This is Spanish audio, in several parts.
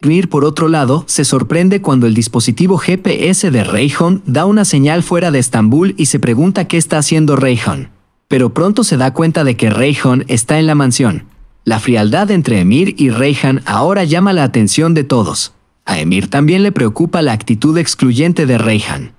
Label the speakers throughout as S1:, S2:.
S1: Emir, por otro lado, se sorprende cuando el dispositivo GPS de Reyhan da una señal fuera de Estambul y se pregunta qué está haciendo Reyhan. Pero pronto se da cuenta de que Reyhan está en la mansión. La frialdad entre Emir y Reyhan ahora llama la atención de todos. A Emir también le preocupa la actitud excluyente de Reyhan.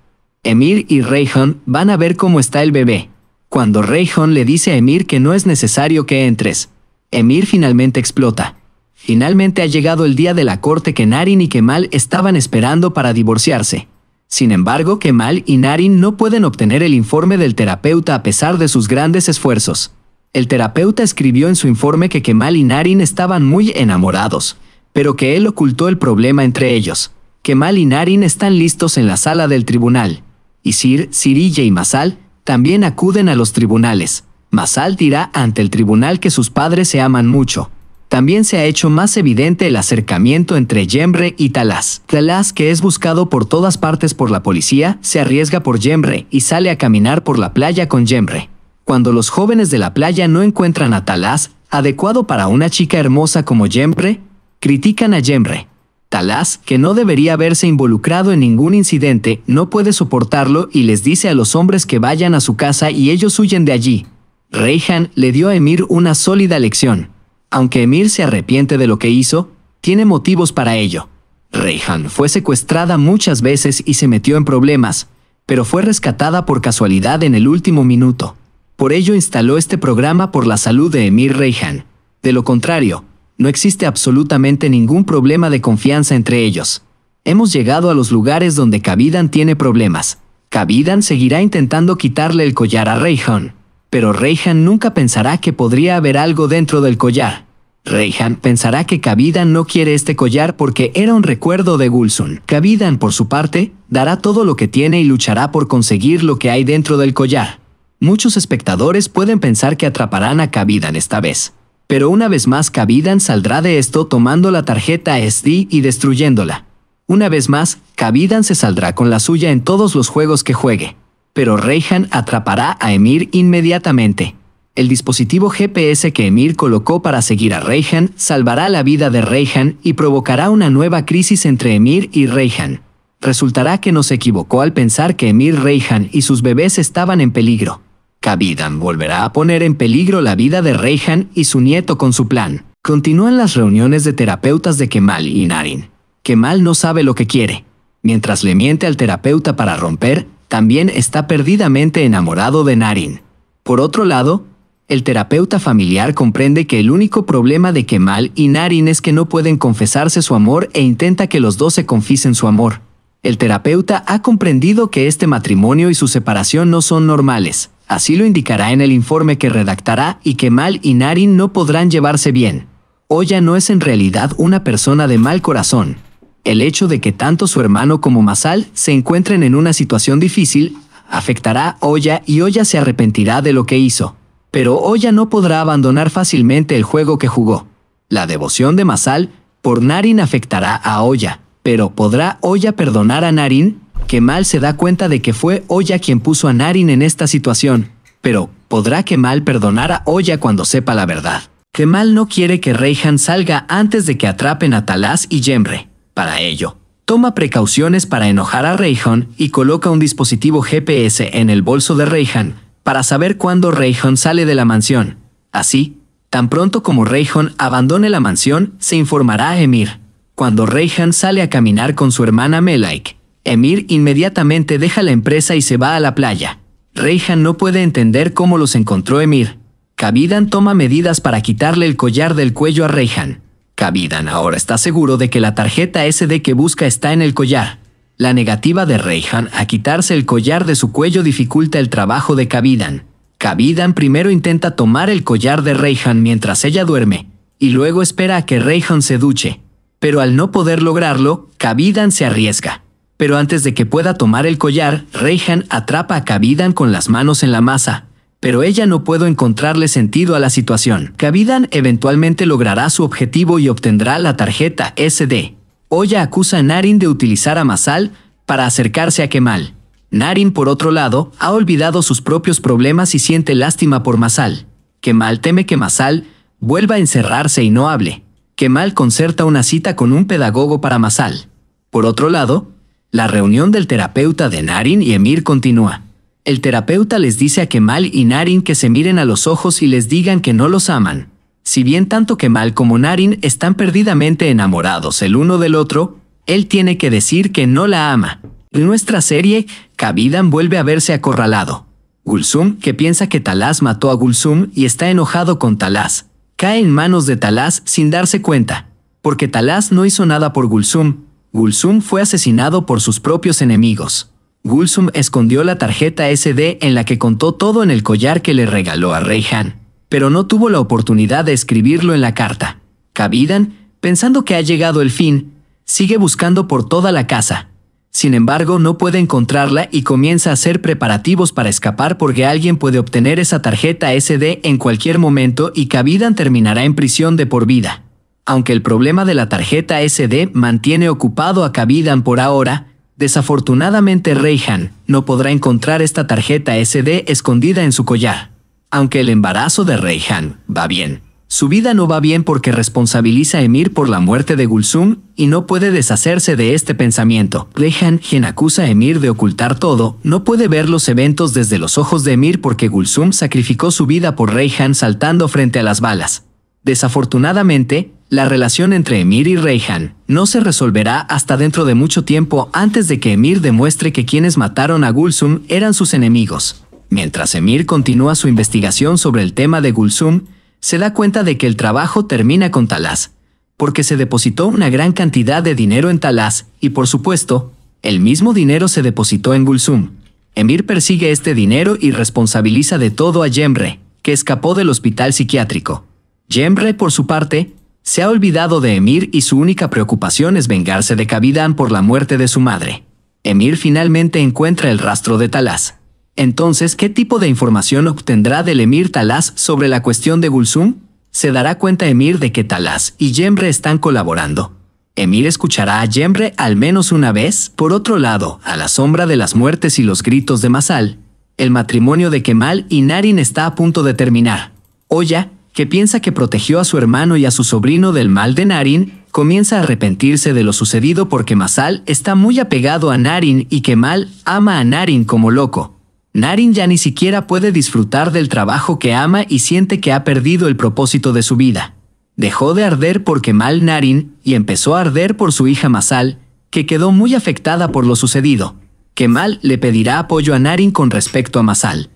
S1: Emir y Reyhan van a ver cómo está el bebé. Cuando Reyhan le dice a Emir que no es necesario que entres, Emir finalmente explota. Finalmente ha llegado el día de la corte que Narin y Kemal estaban esperando para divorciarse. Sin embargo, Kemal y Narin no pueden obtener el informe del terapeuta a pesar de sus grandes esfuerzos. El terapeuta escribió en su informe que Kemal y Narin estaban muy enamorados, pero que él ocultó el problema entre ellos. Kemal y Narin están listos en la sala del tribunal. Y Sir, Sirilla y Masal también acuden a los tribunales. Masal dirá ante el tribunal que sus padres se aman mucho, también se ha hecho más evidente el acercamiento entre Yembre y Talas. Talas, que es buscado por todas partes por la policía, se arriesga por Yembre y sale a caminar por la playa con Yembre. Cuando los jóvenes de la playa no encuentran a Talas, adecuado para una chica hermosa como Yembre, critican a Yembre. Talas, que no debería haberse involucrado en ningún incidente, no puede soportarlo y les dice a los hombres que vayan a su casa y ellos huyen de allí. Reihan le dio a Emir una sólida lección. Aunque Emir se arrepiente de lo que hizo, tiene motivos para ello. Reihan fue secuestrada muchas veces y se metió en problemas, pero fue rescatada por casualidad en el último minuto. Por ello instaló este programa por la salud de Emir Reihan. De lo contrario, no existe absolutamente ningún problema de confianza entre ellos. Hemos llegado a los lugares donde Kavidan tiene problemas. Kavidan seguirá intentando quitarle el collar a Reihan pero Reihan nunca pensará que podría haber algo dentro del collar. Reihan pensará que Kavidan no quiere este collar porque era un recuerdo de Gulsun. Kavidan, por su parte, dará todo lo que tiene y luchará por conseguir lo que hay dentro del collar. Muchos espectadores pueden pensar que atraparán a Kavidan esta vez. Pero una vez más Kavidan saldrá de esto tomando la tarjeta SD y destruyéndola. Una vez más, Kavidan se saldrá con la suya en todos los juegos que juegue pero Reyhan atrapará a Emir inmediatamente. El dispositivo GPS que Emir colocó para seguir a Reyhan salvará la vida de Reyhan y provocará una nueva crisis entre Emir y Reyhan. Resultará que no se equivocó al pensar que Emir Reyhan y sus bebés estaban en peligro. Kabidan volverá a poner en peligro la vida de Reyhan y su nieto con su plan. Continúan las reuniones de terapeutas de Kemal y Narin. Kemal no sabe lo que quiere. Mientras le miente al terapeuta para romper, también está perdidamente enamorado de Narin. Por otro lado, el terapeuta familiar comprende que el único problema de Kemal y Narin es que no pueden confesarse su amor e intenta que los dos se confisen su amor. El terapeuta ha comprendido que este matrimonio y su separación no son normales, así lo indicará en el informe que redactará y Kemal y Narin no podrán llevarse bien. Oya no es en realidad una persona de mal corazón, el hecho de que tanto su hermano como Masal se encuentren en una situación difícil afectará a Oya y Oya se arrepentirá de lo que hizo. Pero Oya no podrá abandonar fácilmente el juego que jugó. La devoción de Masal por Narin afectará a Oya, pero ¿podrá Oya perdonar a Narin? Kemal se da cuenta de que fue Oya quien puso a Narin en esta situación, pero ¿podrá Kemal perdonar a Oya cuando sepa la verdad? Kemal no quiere que Reihan salga antes de que atrapen a Talas y Yemre. Para ello, toma precauciones para enojar a Reihan y coloca un dispositivo GPS en el bolso de Reihan para saber cuándo Reihan sale de la mansión. Así, tan pronto como Reihan abandone la mansión, se informará a Emir. Cuando Reihan sale a caminar con su hermana Melike, Emir inmediatamente deja la empresa y se va a la playa. Reihan no puede entender cómo los encontró Emir. Kavidan toma medidas para quitarle el collar del cuello a Reihan. Kavidan ahora está seguro de que la tarjeta SD que busca está en el collar. La negativa de Reyhan a quitarse el collar de su cuello dificulta el trabajo de Kavidan. Kavidan primero intenta tomar el collar de Reyhan mientras ella duerme, y luego espera a que Reyhan se duche. Pero al no poder lograrlo, Kavidan se arriesga. Pero antes de que pueda tomar el collar, Reyhan atrapa a Kavidan con las manos en la masa pero ella no puedo encontrarle sentido a la situación. Kavidan eventualmente logrará su objetivo y obtendrá la tarjeta SD. Oya acusa a Narin de utilizar a Masal para acercarse a Kemal. Narin, por otro lado, ha olvidado sus propios problemas y siente lástima por Masal. Kemal teme que Masal vuelva a encerrarse y no hable. Kemal concerta una cita con un pedagogo para Masal. Por otro lado, la reunión del terapeuta de Narin y Emir continúa el terapeuta les dice a Kemal y Narin que se miren a los ojos y les digan que no los aman. Si bien tanto Kemal como Narin están perdidamente enamorados el uno del otro, él tiene que decir que no la ama. En nuestra serie, Kavidan vuelve a verse acorralado. Gulsum, que piensa que Talas mató a Gulsum y está enojado con Talas, cae en manos de Talas sin darse cuenta, porque Talas no hizo nada por Gulsum. Gulsum fue asesinado por sus propios enemigos. Gulsum escondió la tarjeta SD en la que contó todo en el collar que le regaló a Reyhan, pero no tuvo la oportunidad de escribirlo en la carta. Kavidan, pensando que ha llegado el fin, sigue buscando por toda la casa. Sin embargo, no puede encontrarla y comienza a hacer preparativos para escapar porque alguien puede obtener esa tarjeta SD en cualquier momento y Kavidan terminará en prisión de por vida. Aunque el problema de la tarjeta SD mantiene ocupado a Kavidan por ahora, Desafortunadamente Reyhan no podrá encontrar esta tarjeta SD escondida en su collar. Aunque el embarazo de Reyhan va bien, su vida no va bien porque responsabiliza a Emir por la muerte de Gulsum y no puede deshacerse de este pensamiento. Reyhan, quien acusa a Emir de ocultar todo, no puede ver los eventos desde los ojos de Emir porque Gulsum sacrificó su vida por Reyhan saltando frente a las balas. Desafortunadamente, la relación entre Emir y Reyhan no se resolverá hasta dentro de mucho tiempo antes de que Emir demuestre que quienes mataron a Gulsum eran sus enemigos. Mientras Emir continúa su investigación sobre el tema de Gulsum, se da cuenta de que el trabajo termina con Talas, porque se depositó una gran cantidad de dinero en Talas y, por supuesto, el mismo dinero se depositó en Gulsum. Emir persigue este dinero y responsabiliza de todo a Yemre, que escapó del hospital psiquiátrico. Yemre, por su parte, se ha olvidado de Emir y su única preocupación es vengarse de Kavidan por la muerte de su madre. Emir finalmente encuentra el rastro de Talas. Entonces, ¿qué tipo de información obtendrá del Emir Talas sobre la cuestión de Gulsum? Se dará cuenta Emir de que Talas y Yemre están colaborando. Emir escuchará a Yemre al menos una vez. Por otro lado, a la sombra de las muertes y los gritos de Masal, el matrimonio de Kemal y Narin está a punto de terminar. Oya, que piensa que protegió a su hermano y a su sobrino del mal de Narin, comienza a arrepentirse de lo sucedido porque Masal está muy apegado a Narin y que Mal ama a Narin como loco. Narin ya ni siquiera puede disfrutar del trabajo que ama y siente que ha perdido el propósito de su vida. Dejó de arder por Mal Narin y empezó a arder por su hija Masal, que quedó muy afectada por lo sucedido. Kemal le pedirá apoyo a Narin con respecto a Masal.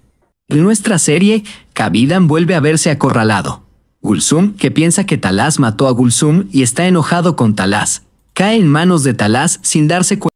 S1: En nuestra serie, Kavidan vuelve a verse acorralado. Gulsum, que piensa que Talas mató a Gulsum y está enojado con Talas, cae en manos de Talas sin darse cuenta.